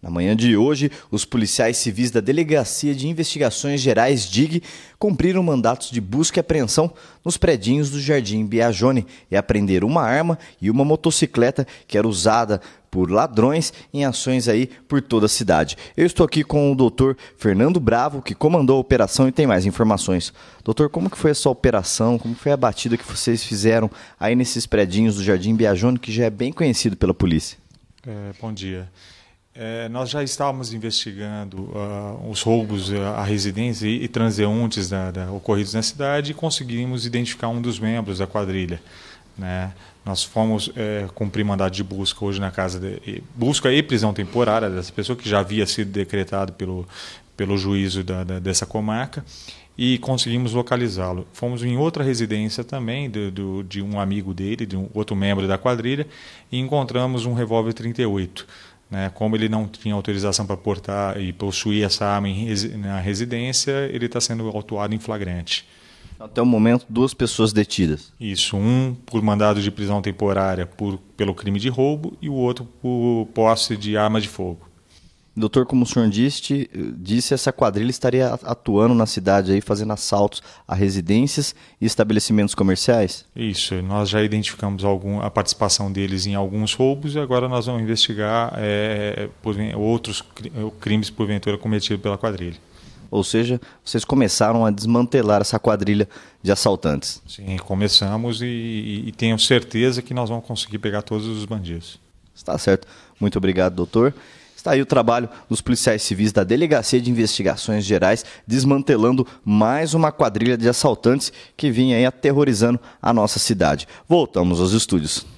Na manhã de hoje, os policiais civis da Delegacia de Investigações Gerais DIG cumpriram mandatos de busca e apreensão nos predinhos do Jardim Biajone e apreenderam uma arma e uma motocicleta que era usada por ladrões em ações aí por toda a cidade. Eu estou aqui com o doutor Fernando Bravo, que comandou a operação e tem mais informações. Doutor, como que foi essa operação? Como foi a batida que vocês fizeram aí nesses predinhos do Jardim Biajone, que já é bem conhecido pela polícia? É, bom dia. É, nós já estávamos investigando uh, os roubos à residência e, e transeuntes da, da, ocorridos na cidade e conseguimos identificar um dos membros da quadrilha. Né? Nós fomos é, cumprir mandado de busca hoje na casa, de, busca e prisão temporária dessa pessoa que já havia sido decretado pelo, pelo juízo da, da, dessa comarca e conseguimos localizá-lo. Fomos em outra residência também do, do, de um amigo dele, de um outro membro da quadrilha, e encontramos um revólver 38 né? Como ele não tinha autorização para portar e possuir essa arma resi na residência, ele está sendo autuado em flagrante. Até o momento, duas pessoas detidas. Isso, um por mandado de prisão temporária por, pelo crime de roubo e o outro por posse de arma de fogo. Doutor, como o senhor disse, disse, essa quadrilha estaria atuando na cidade aí, fazendo assaltos a residências e estabelecimentos comerciais? Isso, nós já identificamos algum, a participação deles em alguns roubos e agora nós vamos investigar é, é por, outros crimes porventura cometidos pela quadrilha. Ou seja, vocês começaram a desmantelar essa quadrilha de assaltantes. Sim, começamos e, e, e tenho certeza que nós vamos conseguir pegar todos os bandidos. Está certo. Muito obrigado, doutor. Está aí o trabalho dos policiais civis da Delegacia de Investigações Gerais, desmantelando mais uma quadrilha de assaltantes que vinha aí aterrorizando a nossa cidade. Voltamos aos estúdios.